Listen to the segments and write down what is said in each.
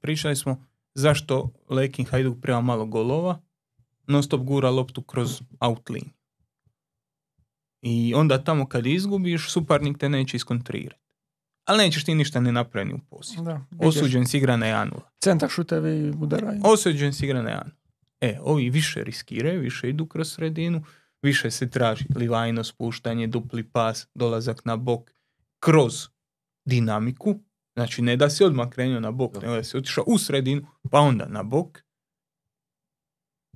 pričali smo zašto Lekin Hajduk prema malo golova, non stop gura loptu kroz outline. I onda tamo kad izgubiš, suparnik te neće iskontrirati. Ali nećeš ti ništa ne napraviti u posljednju. Osuđen si igra na 1 Centar šutevi udaraju. Osuđen si igra na E, ovi više riskiraju, više idu kroz sredinu, više se traži livajno spuštanje, dupli pas, dolazak na bok, kroz dinamiku, Znači, ne da si odmah krenuo na bok, nego da si otišao u sredinu, pa onda na bok.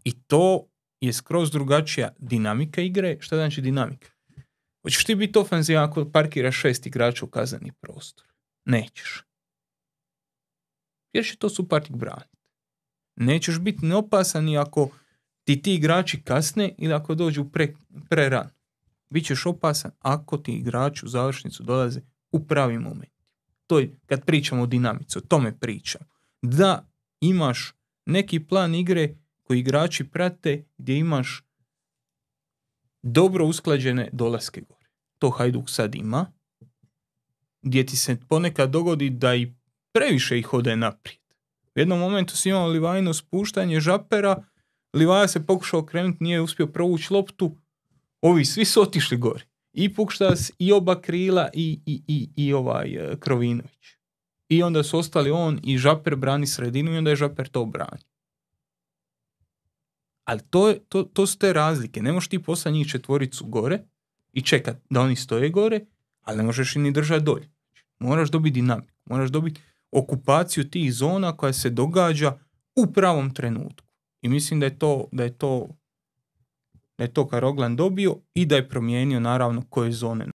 I to je skroz drugačija dinamika igre. Šta znači dinamika? Hoćeš ti biti ofenziv ako parkiraš šest igrača u kazani prostor? Nećeš. Jer će to suparnik braniti. Nećeš biti neopasan i ako ti ti igrači kasne ili ako dođu pre, pre ran. Bićeš opasan ako ti igrači u završnicu dolaze u pravi moment je kad pričamo o dinamici, o tome pričam. Da imaš neki plan igre koji igrači prate gdje imaš dobro usklađene dolaske gore. To Hajduk sad ima, gdje ti se ponekad dogodi da i previše ih ode naprijed. U jednom momentu si imao Livajno spuštanje žapera, Livaja se pokušao krenuti, nije uspio provući loptu, ovi svi su otišli gore i Pukštas, i oba krila, i, i, i, i ovaj e, Krovinović. I onda su ostali on i Žaper brani sredinu i onda je Žaper to brani. Ali to, to, to su te razlike. Ne možeš ti poslati njih četvoricu gore i čekat da oni stoje gore, ali ne možeš i ni držati dolje. Znači, moraš dobiti dinamiku, moraš dobiti okupaciju tih zona koja se događa u pravom trenutku. I mislim da je to, da je to da je to Karoglan dobio i da je promijenio naravno koje zone